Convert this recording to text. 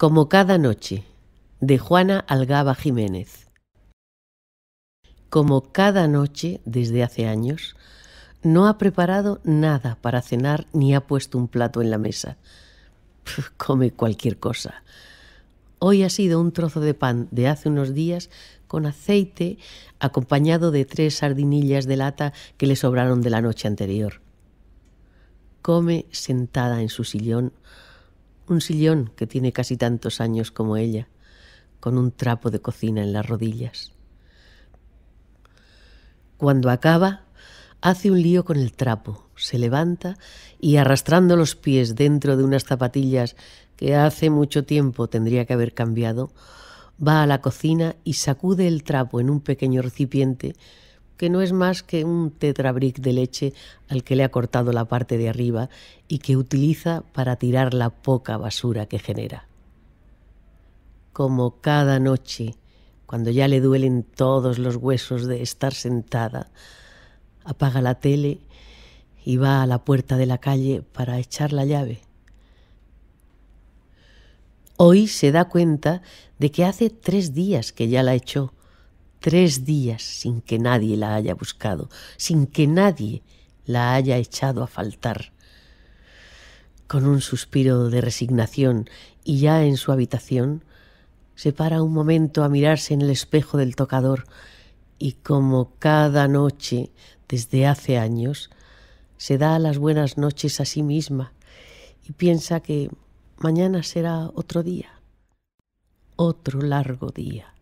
Como cada noche, de Juana Algaba Jiménez. Como cada noche desde hace años, no ha preparado nada para cenar ni ha puesto un plato en la mesa. come cualquier cosa. Hoy ha sido un trozo de pan de hace unos días con aceite acompañado de tres sardinillas de lata que le sobraron de la noche anterior. Come sentada en su sillón un sillón que tiene casi tantos años como ella, con un trapo de cocina en las rodillas. Cuando acaba, hace un lío con el trapo, se levanta y arrastrando los pies dentro de unas zapatillas que hace mucho tiempo tendría que haber cambiado, va a la cocina y sacude el trapo en un pequeño recipiente que no es más que un tetrabric de leche al que le ha cortado la parte de arriba y que utiliza para tirar la poca basura que genera. Como cada noche, cuando ya le duelen todos los huesos de estar sentada, apaga la tele y va a la puerta de la calle para echar la llave. Hoy se da cuenta de que hace tres días que ya la echó tres días sin que nadie la haya buscado, sin que nadie la haya echado a faltar. Con un suspiro de resignación y ya en su habitación, se para un momento a mirarse en el espejo del tocador y como cada noche desde hace años, se da las buenas noches a sí misma y piensa que mañana será otro día, otro largo día.